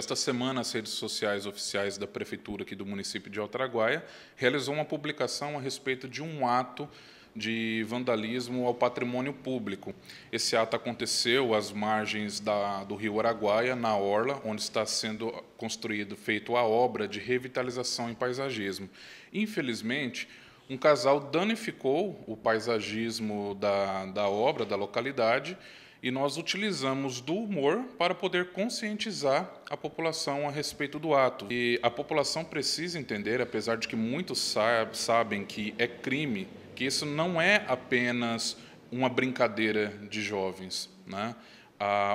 Esta semana, as redes sociais oficiais da Prefeitura aqui do município de Altraguaia realizou uma publicação a respeito de um ato de vandalismo ao patrimônio público. Esse ato aconteceu às margens da, do rio Araguaia, na Orla, onde está sendo construído, feito a obra de revitalização e paisagismo. Infelizmente, um casal danificou o paisagismo da, da obra, da localidade, e nós utilizamos do humor para poder conscientizar a população a respeito do ato. E a população precisa entender, apesar de que muitos sabe, sabem que é crime, que isso não é apenas uma brincadeira de jovens. Né?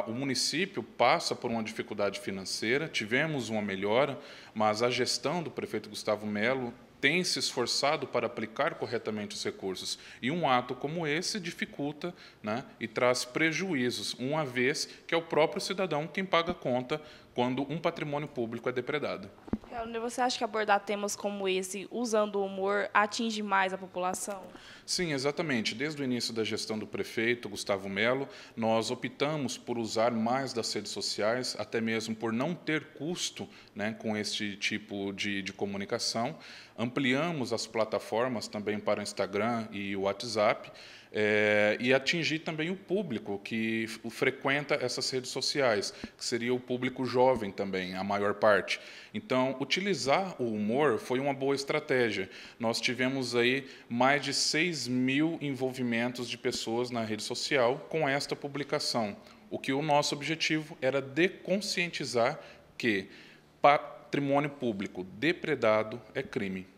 o município passa por uma dificuldade financeira, tivemos uma melhora, mas a gestão do prefeito Gustavo Melo tem se esforçado para aplicar corretamente os recursos. E um ato como esse dificulta né, e traz prejuízos, uma vez que é o próprio cidadão quem paga a conta quando um patrimônio público é depredado. Helena, você acha que abordar temas como esse, usando o humor, atinge mais a população? Sim, exatamente. Desde o início da gestão do prefeito, Gustavo Melo, nós optamos por usar mais das redes sociais, até mesmo por não ter custo né, com este tipo de, de comunicação. Ampliamos as plataformas também para o Instagram e o WhatsApp. É, e atingir também o público que frequenta essas redes sociais, que seria o público jovem também, a maior parte. Então, utilizar o humor foi uma boa estratégia. Nós tivemos aí mais de 6 mil envolvimentos de pessoas na rede social com esta publicação. O que o nosso objetivo era conscientizar que patrimônio público depredado é crime.